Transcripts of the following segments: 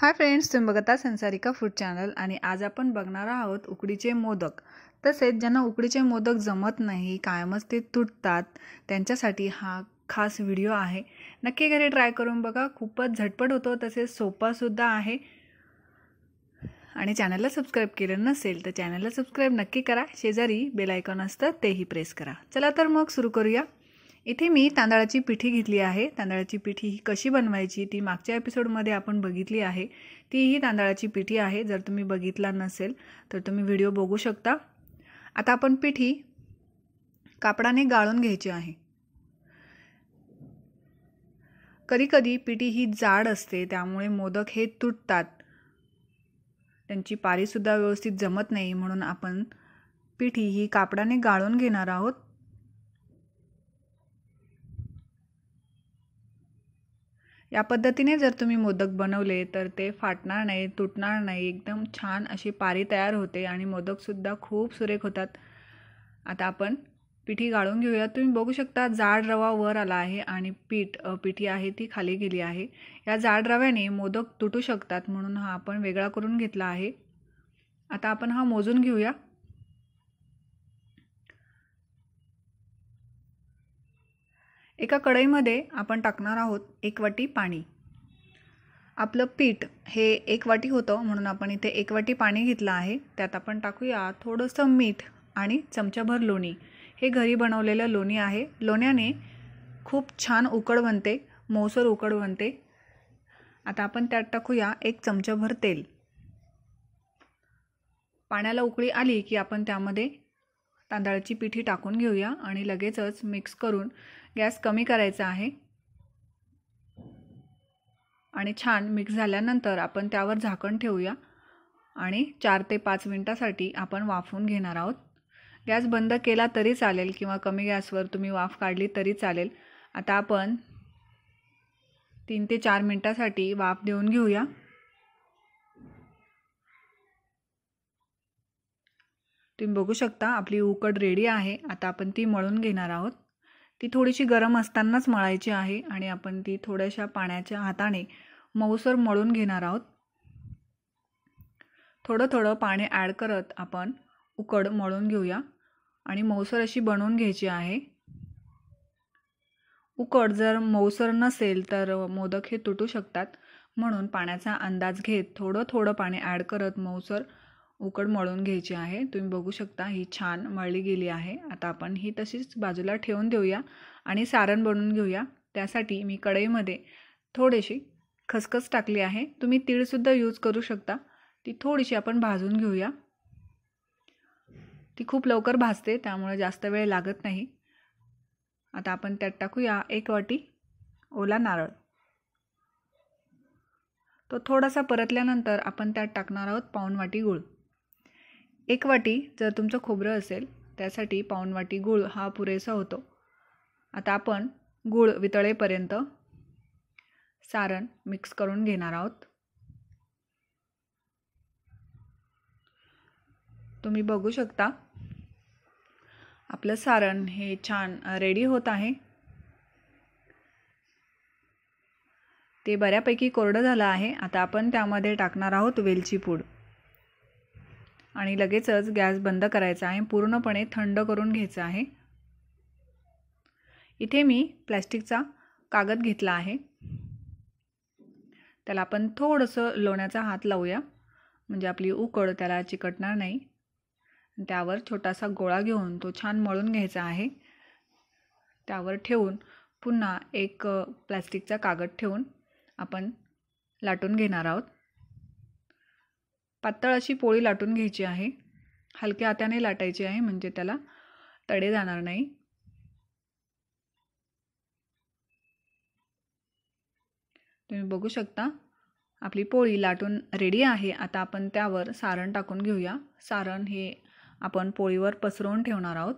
hi friends तुम्ही बघता संसारिका food channel आणि आज आपण बघणार आहोत उकडीचे मोदक तसेच ज्यांना उकडीचे मोदक जमत नाही कायमच ते तुटतात त्यांच्यासाठी हा खास व्हिडिओ आहे नक्की घरी ट्राय करून बघा खूपच झटपट होतो तसेच सोपासुद्धा आहे आणि चॅनलला सबस्क्राईब केलं नसेल तर चॅनलला सबस्क्राईब नक्की करा शेजारी बेलायकॉन असतं तेही प्रेस करा चला तर मग सुरू करूया इथे मी तांदळाची पिठी घेतली आहे तांदळाची पिठी ही कशी बनवायची ती मागच्या एपिसोडमध्ये आपण बघितली आहे ती ही तांदळाची पिठी आहे जर तुम्ही बघितला नसेल तर तुम्ही व्हिडिओ बघू शकता आता आपण पिठी कापडाने गाळून घ्यायची आहे कधीकधी पिठी ही जाड असते त्यामुळे मोदक हे तुटतात त्यांची पारीसुद्धा व्यवस्थित जमत नाही म्हणून आपण पिठी ही कापडाने गाळून घेणार आहोत या पद्धतीने जर तुम्ही मोदक बनवले तर ते फाटणार नाही तुटणार नाही एकदम छान अशी पारी तयार होते आणि मोदकसुद्धा खूप सुरेख होतात आता आपण पिठी गाळून घेऊया तुम्ही बघू शकता जाड रवा वर आला आहे आणि पीठ पिठी आहे ती खाली गेली आहे या जाड रव्याने मोदक तुटू शकतात म्हणून हा आपण वेगळा करून घेतला आहे आता आपण हा मोजून घेऊया एका कढईमध्ये आपण टाकणार आहोत एक वाटी पाणी आपलं पीठ हे एक वाटी होतं म्हणून आपण इथे एक वाटी पाणी घेतलं आहे त्यात आपण टाकूया थोडंसं मीठ आणि चमचाभर लोणी हे घरी बनवलेलं लोणी आहे लोण्याने खूप छान उकड बनते मोसर उकड बनते आता आपण त्यात टाकूया एक चमचाभर तेल पाण्याला उकळी आली की आपण त्यामध्ये तांदळाची पिठी टाकून घेऊया आणि लगेचच मिक्स करून गॅस कमी करायचा आहे आणि छान मिक्स झाल्यानंतर आपण त्यावर झाकण ठेवूया आणि चार ते पाच मिनटासाठी आपण वाफवून घेणार आहोत गॅस बंद केला तरी चालेल किंवा कमी गॅसवर तुम्ही वाफ काढली तरी चालेल आता आपण तीन ते चार मिनटासाठी वाफ देऊन घेऊया तुम्ही बघू शकता आपली उकड रेडी आहे आता आपण ती मळून घेणार आहोत ती थोडीशी गरम असतानाच मळायची आहे आणि आपण ती थोड्याशा पाण्याच्या हाताने मऊसर मळून घेणार आहोत थोडं थोडं पाणी ॲड करत आपण उकड मळून घेऊया आणि मऊसर अशी बनवून घ्यायची आहे उकड जर मऊसर नसेल तर मोदक हे तुटू शकतात म्हणून पाण्याचा अंदाज घेत थोडं थोडं पाणी ॲड करत मऊसर उकड मळून घ्यायची आहे तुम्ही बघू शकता ही छान मळली गेली आहे आता आपण ही तशीच बाजूला ठेवून देऊया आणि सारण बनवून घेऊया त्यासाठी मी कढईमध्ये थोडीशी खसखस टाकली आहे तुम्ही तीळसुद्धा यूज करू शकता ती थोडीशी आपण भाजून घेऊया ती खूप लवकर भाजते त्यामुळे जास्त वेळ लागत नाही आता आपण त्यात टाकूया एक वाटी ओला नारळ तो थोडासा परतल्यानंतर आपण त्यात टाकणार आहोत पाऊन वाटी गूळ एक वाटी जर तुमचं खोबरं असेल त्यासाठी वाटी गूळ हा पुरेसा होतो आता आपण गूळ वितळेपर्यंत सारण मिक्स करून घेणार आहोत तुम्ही बघू शकता आपलं सारण हे छान रेडी होत आहे ते बऱ्यापैकी कोरडं झालं आहे आता आपण त्यामध्ये टाकणार आहोत वेलची पूड आणि लगेचच गॅस बंद करायचा आहे पूर्णपणे थंड करून घ्यायचं आहे इथे मी प्लॅस्टिकचा कागद घेतला आहे त्याला आपण थोडंसं लोण्याचा हात लावूया म्हणजे आपली उकड त्याला चिकटणार नाही त्यावर छोटासा गोळा घेऊन तो छान मळून घ्यायचा आहे त्यावर ठेवून पुन्हा एक प्लॅस्टिकचा कागद ठेवून आपण लाटून घेणार आहोत पातळ अशी पोळी लाटून घ्यायची आहे हलक्या हात्याने लाटायची आहे म्हणजे त्याला तडे जाणार नाही तुम्ही बघू शकता आपली पोळी लाटून रेडी आहे आता आपण त्यावर सारण टाकून घेऊया सारण हे आपण पोळीवर पसरवून ठेवणार आहोत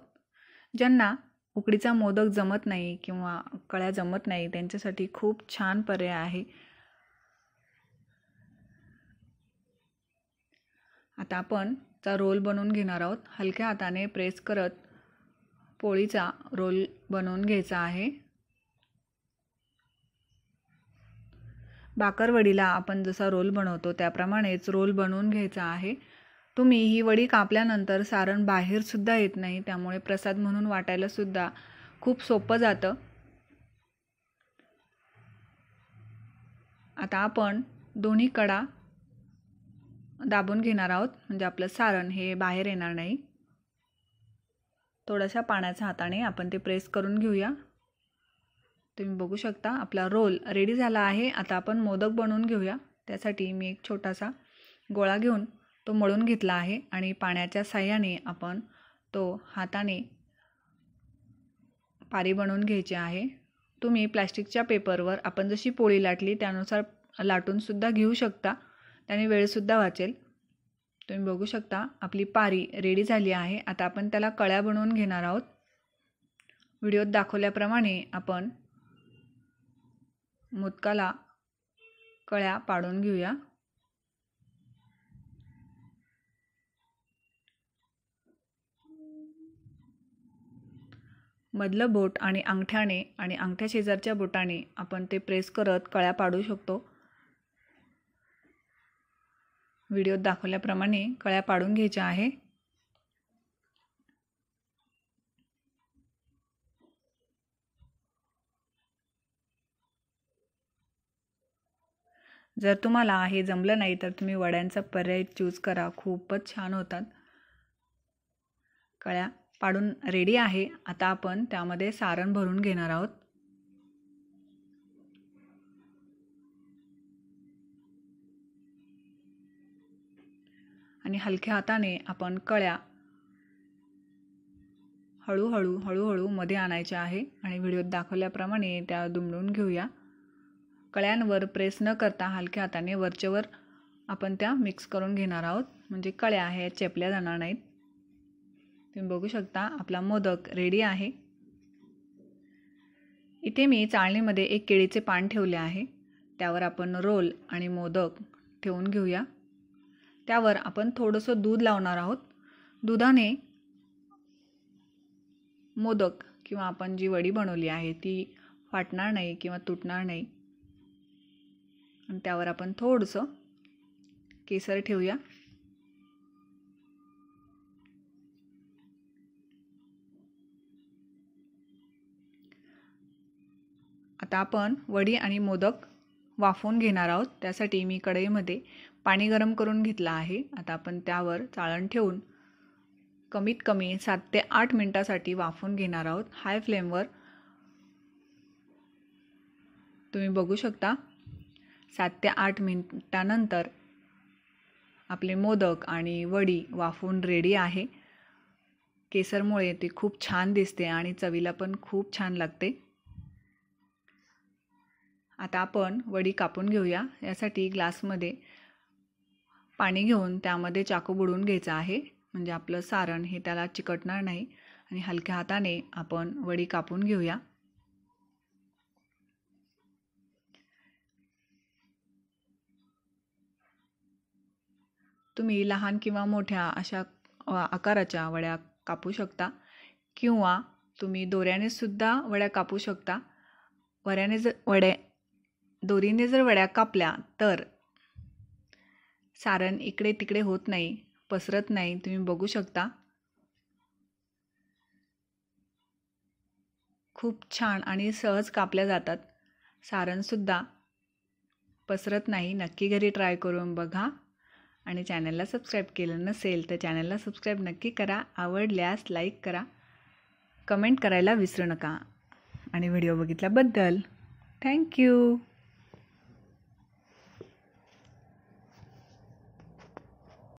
ज्यांना उकडीचा मोदक जमत नाही किंवा कळ्या जमत नाही त्यांच्यासाठी खूप छान पर्याय आहे आता आपण चा रोल बनवून घेणार आहोत हलक्या हाताने प्रेस करत पोळीचा रोल बनवून घ्यायचा आहे बाकरवडीला आपण जसा रोल बनवतो त्याप्रमाणेच रोल बनवून घ्यायचा आहे तुम्ही ही वडी कापल्यानंतर सारण बाहेरसुद्धा येत नाही त्यामुळे प्रसाद म्हणून वाटायलासुद्धा खूप सोपं जातं आता आपण दोन्ही कडा दाबून घेणार आहोत म्हणजे आपलं सारण हे बाहेर येणार नाही थोड्याशा पाण्याच्या हाताने आपण ते प्रेस करून घेऊया तुम्ही बघू शकता आपला रोल रेडी झाला आहे आता आपण मोदक बनवून घेऊया त्यासाठी मी एक छोटासा गोळा घेऊन तो मळून घेतला आहे आणि पाण्याच्या साह्याने आपण तो हाताने पारी बनवून घ्यायची आहे तुम्ही प्लॅस्टिकच्या पेपरवर आपण जशी पोळी लाटली त्यानुसार लाटूनसुद्धा घेऊ शकता त्याने वेळसुद्धा वाचेल तुम्ही बघू शकता आपली पारी रेडी झाली आहे आता आपण त्याला कळ्या बनवून घेणार आहोत व्हिडिओत दाखवल्याप्रमाणे आपण मोदकाला कळ्या पाडून घेऊया मधलं बोट आणि अंगठ्याने आणि अंगठ्या शेजारच्या बोटाने आपण ते प्रेस करत कळ्या पाडू शकतो व्हिडिओत दाखवल्याप्रमाणे कळ्या पाडून घ्यायच्या आहे जर तुम्हाला हे जमलं नाही तर तुम्ही वड्यांचा पर्याय चूज करा खूपच छान होतात कळ्या पाडून रेडी आहे आता आपण त्यामध्ये सारण भरून घेणार आहोत आणि हलक्या हाताने आपण कळ्या हळूहळू हळूहळू मध्ये आणायच्या आहे आणि व्हिडिओत दाखवल्याप्रमाणे त्या दुमडून घेऊया कळ्यांवर प्रेस न करता हलक्या हाताने वरच्यावर आपण त्या मिक्स करून घेणार आहोत म्हणजे कळ्या आहे चेपल्या जाणार नाहीत तुम्ही बघू शकता आपला मोदक रेडी आहे इथे मी चाळणीमध्ये एक केळीचे पान ठेवले आहे त्यावर आपण रोल आणि मोदक ठेवून घेऊया त्यावर आपण थोडंसं दूध लावणार आहोत दुधाने मोदक किंवा आपण जी वडी बनवली आहे ती फाटणार नाही किंवा तुटणार नाही आणि त्यावर आपण थोडंसं केसर ठेवूया आता आपण वडी आणि मोदक वाफवून घेणार आहोत त्यासाठी मी कढईमध्ये पाणी गरम करून घेतलं आहे आता आपण त्यावर चाळण ठेवून कमीत कमी सात ते आठ मिनटासाठी वाफवून घेणार आहोत हाय फ्लेमवर तुम्ही बघू शकता सात ते आठ मिनटानंतर आपले मोदक आणि वडी वाफवून रेडी आहे केसरमुळे ती खूप छान दिसते आणि चवीला पण खूप छान लागते आता आपण वडी कापून घेऊया यासाठी ग्लासमध्ये पाणी घेऊन त्यामध्ये चाकू बुडून घ्यायचा आहे म्हणजे आपलं सारण हे त्याला चिकटणार नाही आणि हलक्या हाताने आपण वडी कापून घेऊया तुम्ही लहान किंवा मोठ्या अशा आकाराच्या वड्या कापू शकता किंवा तुम्ही दोऱ्याने सुद्धा वड्या कापू शकता वऱ्याने जर वड्या दोरीने जर वड्या कापल्या तर सारण इकडे तिकडे होत नाही पसरत नाही तुम्ही बघू शकता खूप छान आणि सहज कापल्या जातात सारणसुद्धा पसरत नाही नक्की घरी ट्राय करून बघा आणि चॅनलला सबस्क्राईब केलं नसेल तर चॅनलला सबस्क्राईब नक्की करा आवडल्यास लाईक करा कमेंट करायला विसरू नका आणि व्हिडिओ बघितल्याबद्दल थँक्यू